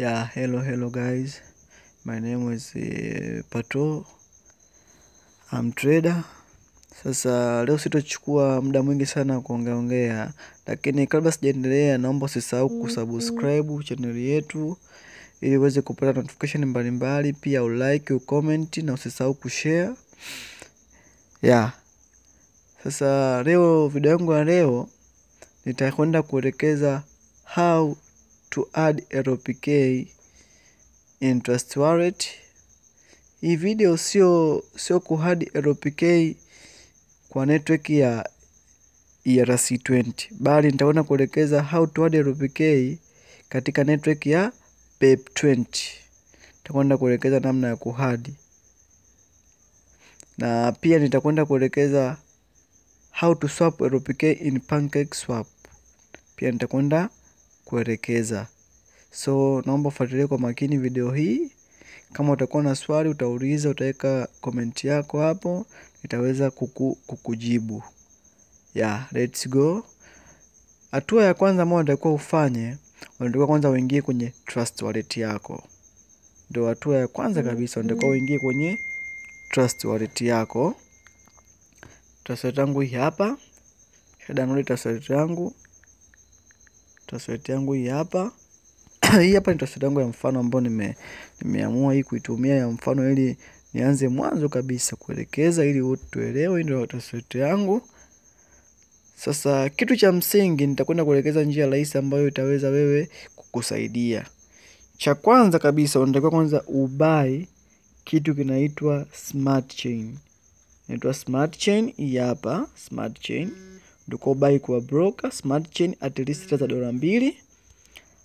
yeah hello hello guys my name is uh, pato I'm trader sasa leo sitochukua muda mwingi sana kuongeaongea lakini kabla sijaendelea naomba usisahau kusubscribe chaneli yetu ili uweze kupata notification mbalimbali mbali. pia ulike ucomment na usisahau kushare yeah sasa leo video yangu ya leo nitakwenda kuelekeza how to add LPK and Trust Wallet. Hii video sio sio kuhadi LPK kwa network ya ERC20 bali nitaona kuelekeza how to add LPK katika network ya PEP20. Nitakwenda kuelekeza namna ya kuhadi na pia nitakwenda kuelekeza how to swap LPK in PancakeSwap. Pia nitakwenda kuelekeza. So naomba ufuatilie kwa makini video hii. Kama utakuwa na swali utauliza, utaweka komenti yako hapo, nitaweza kuku, kukujibu. Yeah, let's go. Hatua ya kwanza ambayo unatakiwa ufanye, unatakiwa kwanza uingie kwenye Trust Wallet yako. Ndio hatua ya kwanza kabisa, unatakiwa mm-hmm. uingie kwenye Trust Wallet yako. Trust Wallet yangu hii hapa, shadownload Trust Wallet yangu Password yangu hii hapa hii hapa ni password yangu ya mfano ambayo nime, nimeamua hii kuitumia ya mfano ili nianze mwanzo kabisa kuelekeza ili wote tuelewe. hii Ndio password yangu. Sasa kitu cha msingi nitakwenda kuelekeza njia rahisi ambayo itaweza wewe kukusaidia. Cha kwanza kabisa unatakiwa kwanza ubai kitu kinaitwa smart chain. Inaitwa smart chain hii hapa, smart chain ndio kwa buy kwa broker smart chain at least hata za dola mbili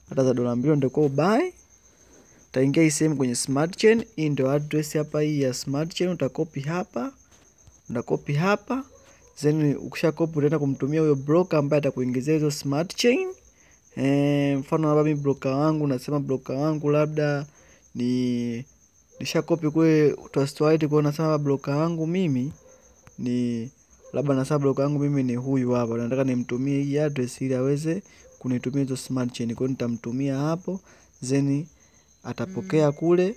hata za dola mbili ndio kwa buy utaingia hii sehemu kwenye smart chain hii ndio address hapa hii ya smart chain utakopi hapa utakopi hapa then ukisha copy utaenda kumtumia huyo broker ambaye atakuingezea hizo smart chain eh mfano hapa mimi broker wangu nasema broker wangu labda ni nishakopi kule wallet kwa nasema broker wangu mimi ni labda na sublock yangu mimi ni huyu hapa, nataka nimtumie hii address ili aweze kunitumia hizo smart chain. Kwa nitamtumia hapo, then atapokea mm. kule,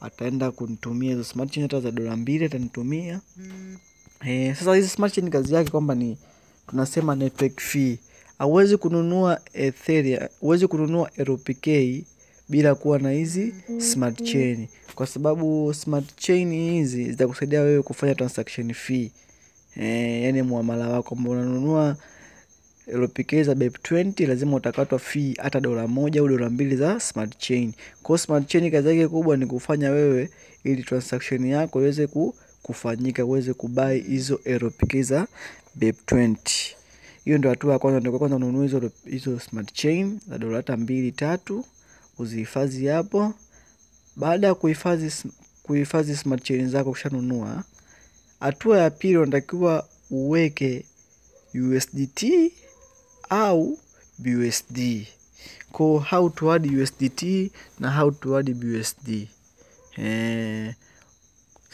ataenda kunitumia hizo smart chain, hata za dola mbili atanitumia. mm. Eh, sasa hizi smart chain kazi yake kwamba ni tunasema network fee. Hauwezi kununua Ethereum, huwezi kununua RPK bila kuwa na hizi smart mm. chain, kwa sababu smart chain hizi zitakusaidia wewe kufanya transaction fee eh, yani muamala wako ambao unanunua LPK za BEP20 lazima utakatwa fee hata dola moja au dola mbili za smart chain. Kwa smart chain kazi yake kubwa ni kufanya wewe ili transaction yako iweze ku, kufanyika uweze kubai hizo LPK za BEP20. Hiyo ndio hatua ya kwanza, ndio kwanza ununue hizo hizo smart chain za dola hata mbili tatu, uzihifadhi hapo. Baada ya kuhifadhi kuhifadhi smart chain zako kushanunua Hatua ya pili unatakiwa uweke USDT au BUSD. Kwa how to add USDT na how to add BUSD. Eh,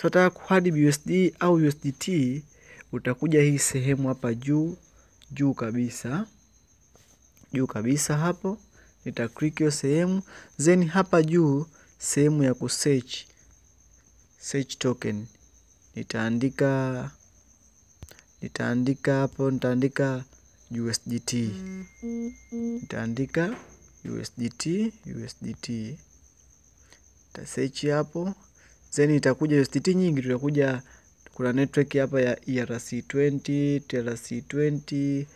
so taka kuhadi BUSD au USDT utakuja hii sehemu hapa juu juu kabisa juu kabisa hapo nita click hiyo sehemu then hapa juu sehemu ya kusearch search token nitaandika nitaandika hapo, nitaandika USDT, nitaandika USDT, USDT ta search hapo, then itakuja USDT nyingi, tutakuja kuna network hapa ya ERC20, TRC20,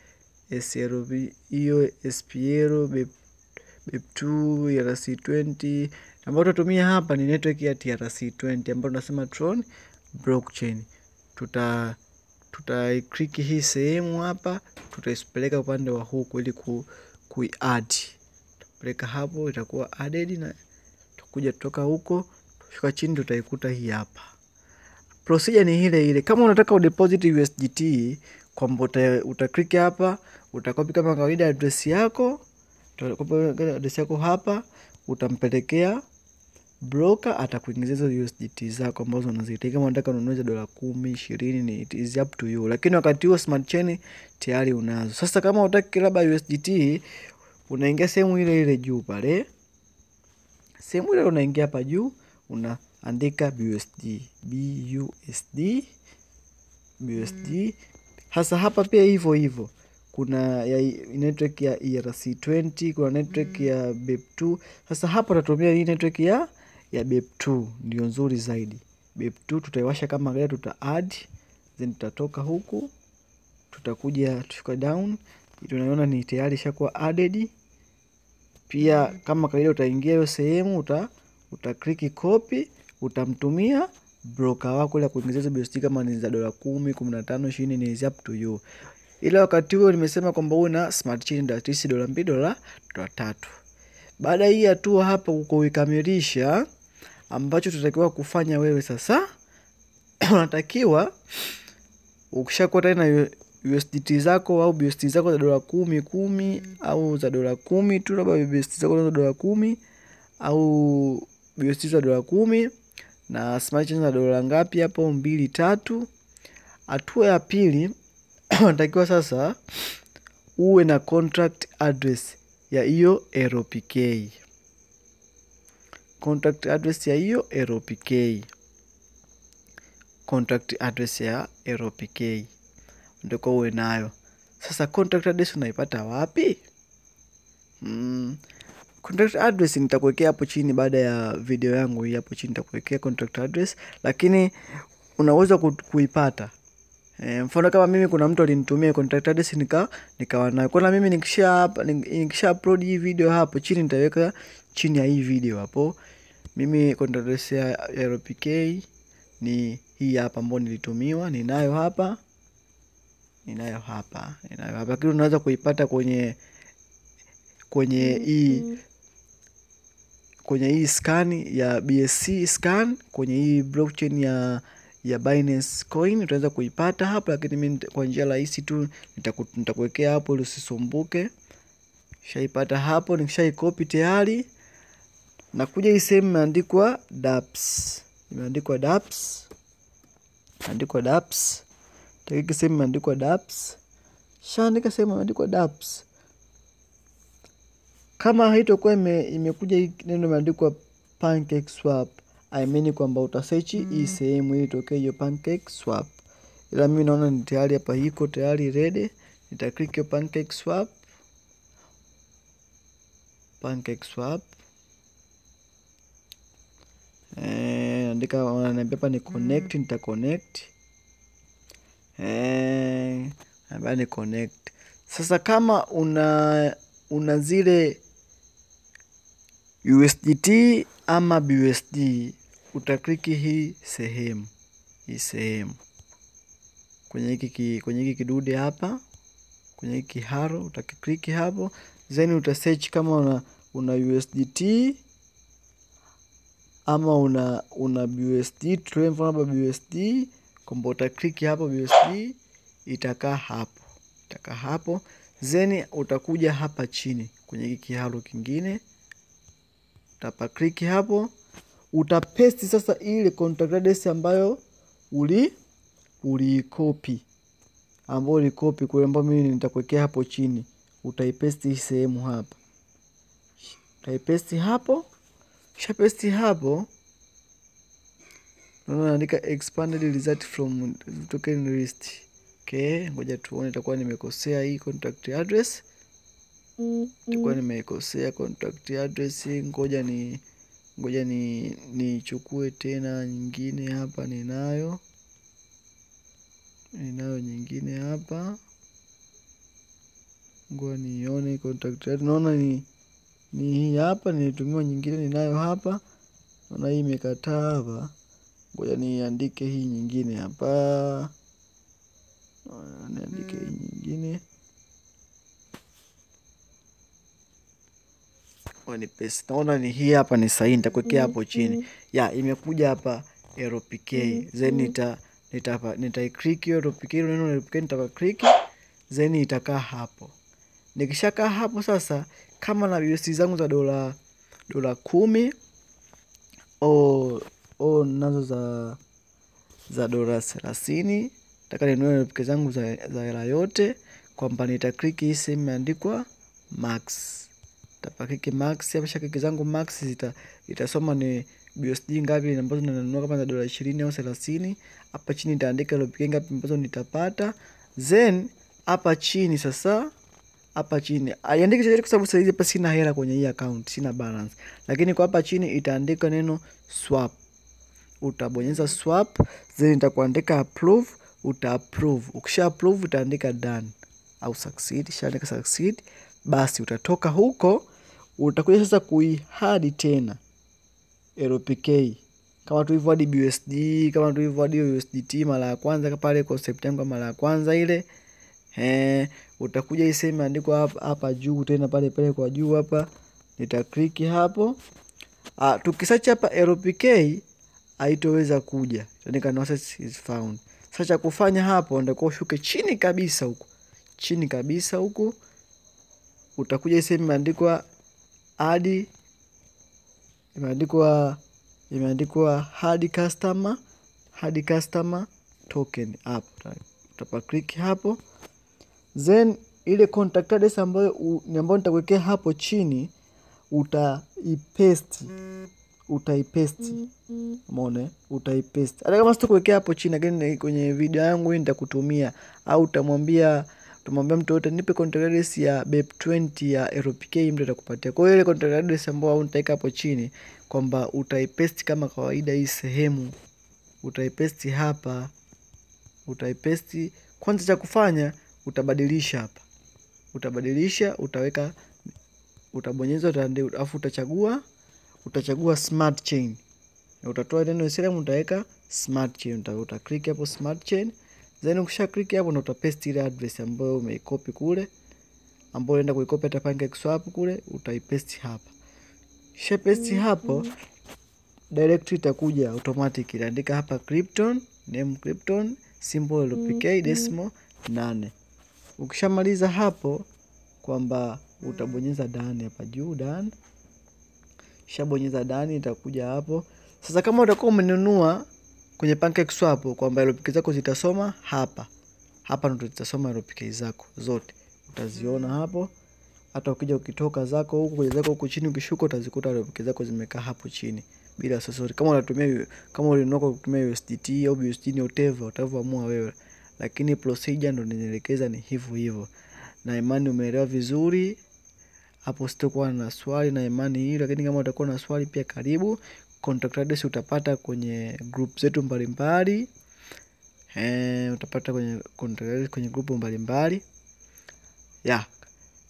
SRB hiyo SPL, BEP2, ERC20 ambayo tutatumia hapa ni network ya TRC20 ambayo tunasema Tron blockchain. Tuta tutaikliki hii sehemu hapa, tutaipeleka upande wa huku ili ku, kuiadd. Tupeleka hapo itakuwa added, na tukuja kutoka huko tushuka chini, tutaikuta hii hapa. Procedure ni ile ile. Kama unataka udeposit USDT kwamba utakliki hapa, utakopi kama kawaida address yako, utakopi address yako hapa, utampelekea broker atakuingizia hizo USDT zako ambazo unazihitaji. Kama unataka ununue dola kumi, ishirini, it is up to you, lakini wakati huo smart chain tayari unazo. Sasa kama unataka labda USDT, unaingia sehemu ile ile juu pale, sehemu ile unaingia hapa juu, unaandika BUSD, BUSD, BUSD. Mm. Hasa hapa pia hivyo hivyo kuna ya network ya ERC20 kuna network mm. ya BEP2. Sasa hapa utatumia hii network ya ya BEP2 ndio nzuri zaidi. BEP2 tutaiwasha kama gari tuta add then tutatoka huku, tutakuja tushuka down, tunaiona ni tayari ishakuwa added. Pia kama kawaida, utaingia hiyo sehemu uta, uta click copy, utamtumia broker wako ile kuingiza hizo BUSD kama ni za dola 10, 15, 20 ni is up to you. Ila wakati huo nimesema kwamba uwe na smart chain dola 9, dola 2, dola 3. Baada hii hatua hapa kukamilisha ambacho tunatakiwa kufanya wewe sasa unatakiwa ukishakuwa tani na USDT zako au BST zako za dola kumi kumi au za dola kumi tu, labda BST zako za dola kumi au BST za dola kumi na smart za dola ngapi hapo, mbili tatu. Hatua ya pili unatakiwa sasa uwe na contract address ya hiyo RPK contact address ya hiyo LPK, contact address ya LPK ndiko uwe nayo. Sasa contact address unaipata wapi? Mm. Contact address nitakuwekea hapo chini baada ya video yangu hii, hapo chini nitakuwekea contact address, lakini unaweza kuipata E, mfano kama mimi kuna mtu alinitumia contact address nika nikawa nayo. Kwa mimi nikisha hapa nikisha upload hii video hapo chini nitaweka chini ya hii video hapo. Mimi contact address ya RPK ni hii hapa ambayo nilitumiwa, ninayo hapa. Ninayo hapa. Ninayo hapa. Lakini unaweza kuipata kwenye kwenye hii kwenye hii scan ya BSC scan kwenye hii blockchain ya ya Binance Coin utaweza kuipata hapo, lakini mimi kwa njia rahisi tu nitakuwekea hapo ili usisumbuke. Shaipata hapo, nikishaikopi tayari na kuja hii sehemu imeandikwa DApps, imeandikwa DApps, imeandikwa DApps, takiki sehemu imeandikwa DApps, shaandika sehemu imeandikwa DApps. Kama haitokuwa imekuja ime hii neno imeandikwa swap, I mean kwamba utasearch mm. hii sehemu ili tokee hiyo pancake swap, ila mimi naona ni tayari hapa, iko tayari ready. Nita click hiyo pancake swap, pancake swap eh, andika wananiambia hapa ni connect mm. nita connect eh, ambaye ni connect. Sasa kama una una zile USDT ama BUSD utakliki hii sehemu hii sehemu kwenye hiki kwenye hiki kidude hapa kwenye hiki kiharo utakikliki hapo, then search kama una, una USDT ama una una BUSD tule mfano BUSD kombo utakliki hapo BUSD itakaa hapo itakaa hapo, then utakuja hapa chini kwenye hiki kiharo kingine utapa utapakliki hapo utapesti sasa ile contact address ambayo uli uliikopi ambayo ulikopi kule ambayo mimi nitakuwekea hapo chini, utaipesti hii sehemu hapa, utaipesti hapo, shapesti hapo naandika expanded result from token list. Okay, ngoja tuone, itakuwa nimekosea hii contact address, itakuwa nimekosea contact address, ngoja ni ngoja nichukue tena nyingine hapa ninayo ninayo nyingine hapa ngoja nione contact yetu naona ni ni hii hapa nilitumiwa nyingine ninayo hapa naona hii imekataa hapa ngoja niandike hii nyingine hapa niandike hii nyingine ni wanipesi. Naona ni hii hapa ni sahihi, nitakuwekea hapo mhm, chini. Mhm. Ya, imekuja hapa ROPK. PK. Mm -hmm. Then mhm. nita nita hapa nitaiclick hiyo arrow neno ROPK nitaka click then itakaa hapo. Nikishakaa hapo sasa, kama na USD zangu za dola dola kumi o, o nazo za za dola thelathini nataka ninunue ROPK zangu za, za hela yote kwamba nita click hii sehemu imeandikwa max Tapakiki max ama shakiki zangu max zita, itasoma ni BSD ngapi ambazo nanunua kama za dola ishirini au thelathini. Hapa chini nitaandika LPK ngapi ambazo nitapata. Then hapa chini sasa hapa chini aiandike chochote kwa sababu sasa hizi hapa sina hela kwenye hii account, sina balance. Lakini kwa hapa chini itaandika neno swap. Utabonyeza swap, then itakuandika approve, uta approve. Ukisha approve utaandika done au succeed, shaandika succeed basi utatoka huko utakuja sasa kuihadi tena LPK kama tulivyo hadi BUSD kama tulivyo hadi USDT mara ya kwanza pale concept yangu mara ya kwanza ile eh, utakuja hii sehemu imeandikwa hapa, hapa juu tena pale pale kwa juu hapa nitakliki hapo ah, tukisearch hapa LPK haitoweza kuja itaandika no assets is found sasa cha kufanya hapo ndio ushuke chini kabisa huko chini kabisa huko utakuja sehemu imeandikwa adi imeandikwa imeandikwa add customer add customer token hapo utapa click hapo then ile contact address ambayo ambayo nitakuwekea hapo chini utaipesti utaipesti mone utaipesti hata kama sitokuwekea hapo chini lakini kwenye video yangu hii nitakutumia au utamwambia tumwambia mtu yote nipe contract address ya BEP20 ya RPK, mtu atakupatia. Kwa hiyo ile contract address ambayo au nitaweka hapo chini kwamba utaipaste kama kawaida, hii sehemu utaipaste hapa, utaipaste kwanza. Cha kufanya utabadilisha hapa, utabadilisha, utaweka, utabonyeza, alafu utachagua, utachagua smart chain, utatoa neno Ethereum, utaweka smart chain, uta click hapo smart chain Then ukisha click hapo na utapaste ile address ambayo umeikopi kule, ambayo unaenda kuikopi hata pancake swap kule, utaipaste hapa. Kisha paste mhm. hapo direct itakuja automatic, iliandika hapa Krypton, name Krypton, symbol LPK mhm. decimal nane. Ukishamaliza hapo kwamba utabonyeza done hapa juu done, kishabonyeza done itakuja hapo sasa. Kama utakuwa umenunua kwenye pancake swap kwamba LPK zako zitasoma hapa hapa, ndo zitasoma LPK zako zote, utaziona hapo. Hata ukija ukitoka zako huko kwenye zako huko chini, ukishuka utazikuta LPK zako zimekaa hapo chini bila sosori. Kama unatumia kama ulinunuka kutumia USDT au BUSD, ni whatever utavyoamua wewe, lakini procedure ndo ninaelekeza ni hivyo hivyo, na imani umeelewa vizuri hapo sitokuwa na swali na imani hii, lakini kama utakuwa na swali pia karibu contact address utapata kwenye group zetu mbalimbali Eh, utapata kwenye contact address kwenye group mbalimbali yeah.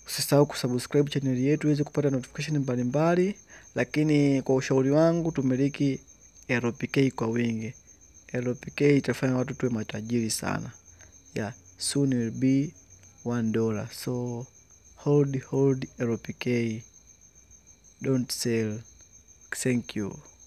Usisahau kusubscribe chaneli yetu iweze kupata notification mbalimbali, lakini kwa ushauri wangu tumiliki LPK kwa wingi. LPK itafanya watu tuwe matajiri sana. Yeah, soon will be one dollar. So hold hold LPK, don't sell. Thank you.